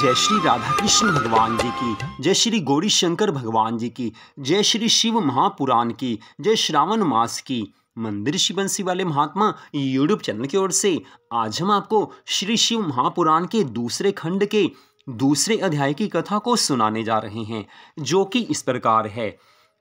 जय श्री राधा कृष्ण भगवान जी की जय श्री गौरी शंकर भगवान जी की जय श्री शिव महापुराण की जय श्रावण मास की मंदिर शिवंशी वाले महात्मा यूट्यूब चैनल की ओर से आज हम आपको श्री शिव महापुराण के दूसरे खंड के दूसरे अध्याय की कथा को सुनाने जा रहे हैं जो कि इस प्रकार है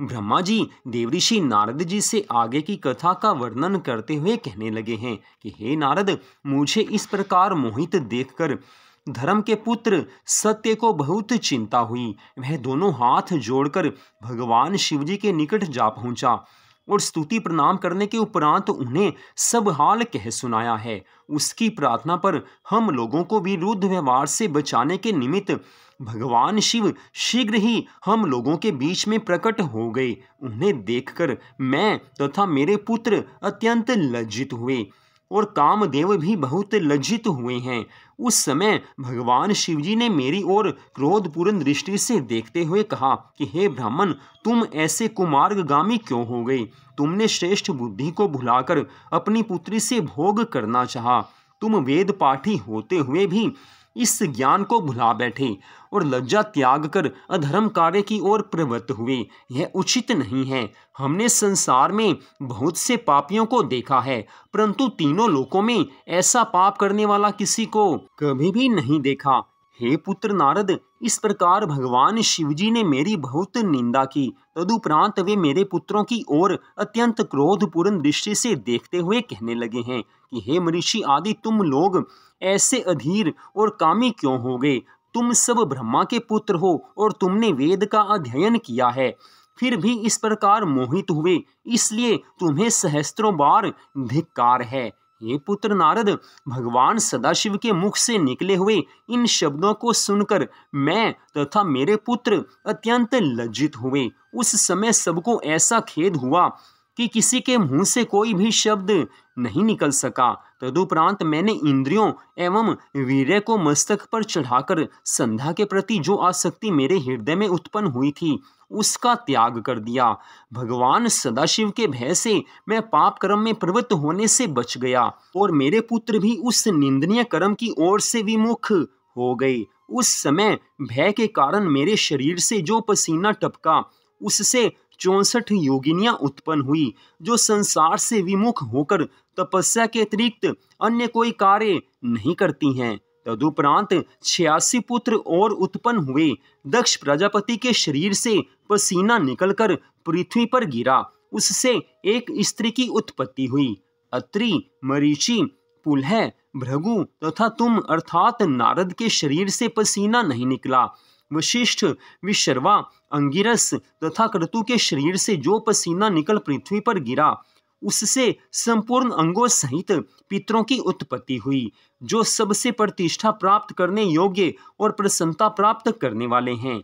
ब्रह्मा जी देवऋषि नारद जी से आगे की कथा का वर्णन करते हुए कहने लगे हैं कि हे नारद मुझे इस प्रकार मोहित देखकर धर्म के पुत्र सत्य को बहुत चिंता हुई वह दोनों हाथ जोड़कर भगवान शिव जी के निकट जा पहुंचा और स्तुति प्रणाम करने के उपरांत उन्हें सब हाल कह सुनाया है उसकी प्रार्थना पर हम लोगों को भी रुद्ध व्यवहार से बचाने के निमित्त भगवान शिव शीघ्र ही हम लोगों के बीच में प्रकट हो गए उन्हें देखकर मैं तथा मेरे पुत्र अत्यंत लज्जित हुए और कामदेव भी बहुत लज्जित हुए हैं उस समय भगवान शिव जी ने मेरी ओर क्रोधपूर्ण दृष्टि से देखते हुए कहा कि हे ब्राह्मण तुम ऐसे कुमार्गामी क्यों हो गई तुमने श्रेष्ठ बुद्धि को भुलाकर अपनी पुत्री से भोग करना चाहा तुम वेद पाठी होते हुए भी इस ज्ञान को भुला बैठे और लज्जा त्याग कर अधर्म कार्य की ओर प्रवृत्त हुए यह उचित नहीं है हमने संसार में बहुत से पापियों को देखा है परंतु तीनों लोकों में ऐसा पाप करने वाला किसी को कभी भी नहीं देखा हे पुत्र नारद इस प्रकार भगवान शिवजी ने मेरी बहुत निंदा की तदुपरांत वे मेरे पुत्रों की ओर अत्यंत क्रोधपूर्ण दृष्टि से देखते हुए कहने लगे हैं कि हे मनीषी आदि तुम लोग ऐसे अधीर और कामी क्यों हो गए तुम सब ब्रह्मा के पुत्र हो और तुमने वेद का अध्ययन किया है फिर भी इस प्रकार मोहित हुए इसलिए तुम्हें सहस्त्रों बार धिक्कार है हे पुत्र नारद भगवान सदाशिव के मुख से निकले हुए इन शब्दों को सुनकर मैं तथा मेरे पुत्र अत्यंत लज्जित हुए उस समय सबको ऐसा खेद हुआ कि किसी के मुंह से कोई भी शब्द नहीं निकल सका तदुपरांत मैंने इंद्रियों एवं वीर्य को मस्तक पर चढ़ाकर संध्या के प्रति जो आसक्ति मेरे हृदय में उत्पन्न हुई थी उसका त्याग कर दिया भगवान सदाशिव के भय से मैं पाप कर्म में प्रवृत्त होने से बच गया और मेरे पुत्र भी उस निंदनीय कर्म की ओर से विमुख हो गए उस समय भय के कारण मेरे शरीर से जो पसीना टपका उससे चौंसठ योगिनियां उत्पन्न हुई जो संसार से विमुख होकर तपस्या के अतिरिक्त अन्य कोई कार्य नहीं करती हैं तदुपरांत छियासी पुत्र और उत्पन्न हुए दक्ष प्रजापति के शरीर से पसीना निकलकर पृथ्वी पर गिरा उससे एक स्त्री की उत्पत्ति हुई अत्रि मरीचि पुलह भृगु तथा तुम अर्थात नारद के शरीर से पसीना नहीं निकला वशिष्ठ विशर्वा अंगिरस तथा क्रतु के शरीर से जो पसीना निकल पृथ्वी पर गिरा उससे संपूर्ण अंगों सहित पितरों की उत्पत्ति हुई जो सबसे प्रतिष्ठा प्राप्त करने योग्य और प्रसन्नता प्राप्त करने वाले हैं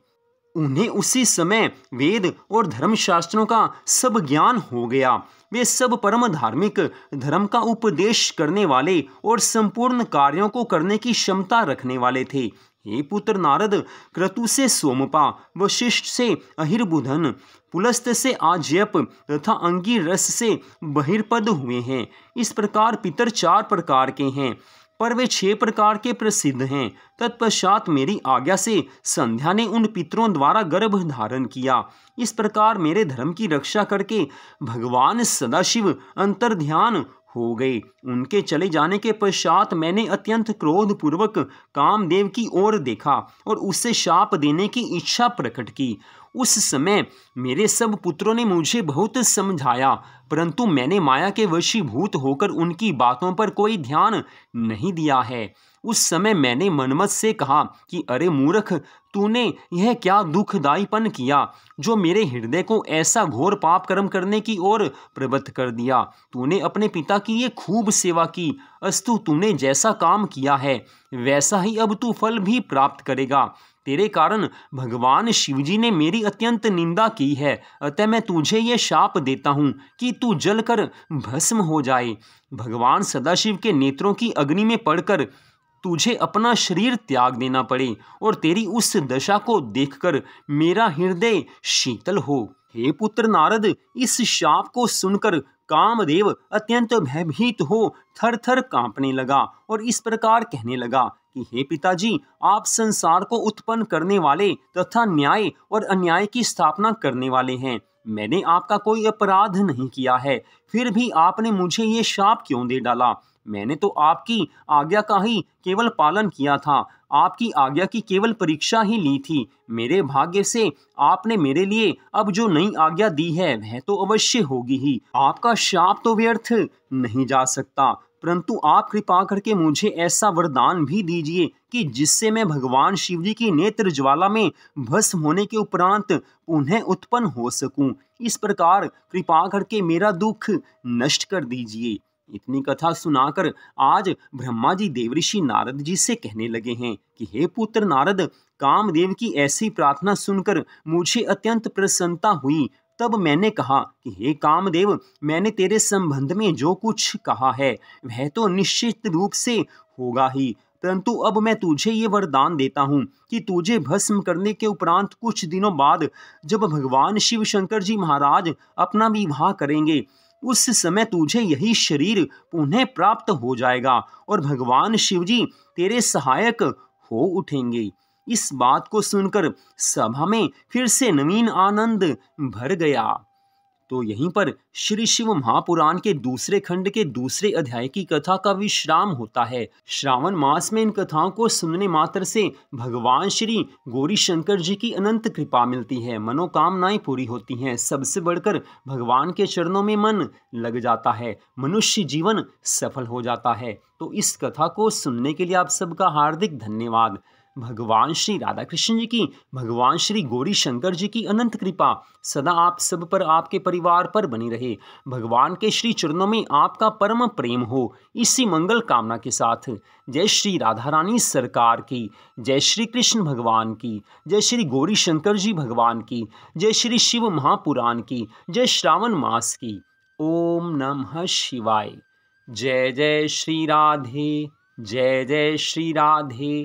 उन्हें उसी समय वेद और धर्मशास्त्रों का सब ज्ञान हो गया वे सब परम धार्मिक धर्म का उपदेश करने वाले और संपूर्ण कार्यों को करने की क्षमता रखने वाले थे हे पुत्र नारद क्रतु से सोमपा वशिष्ठ से अहिर्बुधन पुलस्त से आजयप तथा अंगी रस से बहिर्पद हुए हैं इस प्रकार पितर चार प्रकार के हैं पर वे छह प्रकार के प्रसिद्ध हैं तत्पश्चात मेरी आज्ञा से संध्या ने उन पितरों द्वारा गर्भ धारण किया इस प्रकार मेरे धर्म की रक्षा करके भगवान सदाशिव अंतर्ध्यान हो गए उनके चले जाने के पश्चात मैंने अत्यंत क्रोधपूर्वक कामदेव की ओर देखा और उससे शाप देने की इच्छा प्रकट की उस समय मेरे सब पुत्रों ने मुझे बहुत समझाया परंतु मैंने माया के वशीभूत होकर उनकी बातों पर कोई ध्यान नहीं दिया है उस समय मैंने मनमत से कहा कि अरे मूर्ख तूने यह क्या दुखदायीपन किया जो मेरे हृदय को ऐसा घोर पाप कर्म करने की ओर प्रवृत्त कर दिया तूने अपने पिता की ये खूब सेवा की अस्तु तूने जैसा काम किया है वैसा ही अब तू फल भी प्राप्त करेगा तेरे कारण भगवान शिवजी ने मेरी अत्यंत निंदा की है अतः मैं तुझे ये शाप देता हूँ कि तू जलकर भस्म हो जाए भगवान सदाशिव के नेत्रों की अग्नि में पड़कर तुझे अपना शरीर त्याग देना पड़े और तेरी उस दशा को देखकर मेरा हृदय शीतल हो हे पुत्र नारद इस शाप को सुनकर कामदेव अत्यंत भयभीत हो थर थर कांपने लगा और इस प्रकार कहने लगा कि हे पिताजी आप संसार को उत्पन्न करने वाले तथा न्याय और अन्याय की स्थापना करने वाले हैं मैंने आपका कोई अपराध नहीं किया है फिर भी आपने मुझे ये शाप क्यों दे डाला मैंने तो आपकी आज्ञा का ही केवल पालन किया था आपकी आज्ञा की केवल परीक्षा ही ली थी मेरे भाग्य से आपने मेरे लिए अब जो नई आज्ञा दी है वह तो अवश्य होगी ही आपका शाप तो व्यर्थ नहीं जा सकता परंतु आप कृपा करके मुझे ऐसा वरदान भी दीजिए कि जिससे मैं भगवान शिव जी की नेत्र ज्वाला में भस्म होने के उपरांत उन्हें उत्पन्न हो सकूं। इस प्रकार कृपा करके मेरा दुख नष्ट कर दीजिए इतनी कथा सुनाकर आज ब्रह्मा जी देवऋषि नारद जी से कहने लगे हैं कि हे पुत्र नारद कामदेव की ऐसी प्रार्थना सुनकर मुझे अत्यंत प्रसन्नता हुई तब मैंने कहा कि हे कामदेव मैंने तेरे संबंध में जो कुछ कहा है वह तो निश्चित रूप से होगा ही परंतु अब मैं तुझे ये वरदान देता हूँ कि तुझे भस्म करने के उपरांत कुछ दिनों बाद जब भगवान शिव शंकर जी महाराज अपना विवाह करेंगे उस समय तुझे यही शरीर पुनः प्राप्त हो जाएगा और भगवान शिव जी तेरे सहायक हो उठेंगे इस बात को सुनकर सभा में फिर से नवीन आनंद भर गया तो यहीं पर श्री शिव महापुराण के दूसरे खंड के दूसरे अध्याय की कथा का विश्राम होता है श्रावण मास में इन कथाओं को सुनने मात्र से भगवान श्री गौरी शंकर जी की अनंत कृपा मिलती है मनोकामनाएं पूरी होती हैं सबसे बढ़कर भगवान के चरणों में मन लग जाता है मनुष्य जीवन सफल हो जाता है तो इस कथा को सुनने के लिए आप सबका हार्दिक धन्यवाद भगवान श्री राधा कृष्ण जी की भगवान श्री गौरी शंकर जी की अनंत कृपा सदा आप सब पर आपके परिवार पर बनी रहे भगवान के श्री चरणों में आपका परम प्रेम हो इसी मंगल कामना के साथ जय श्री राधा रानी सरकार की जय श्री कृष्ण भगवान की जय श्री गौरी शंकर जी भगवान की जय श्री शिव महापुराण की जय श्रावण मास की ओम नम शिवाय जय जय श्री राधे जय जय श्री राधे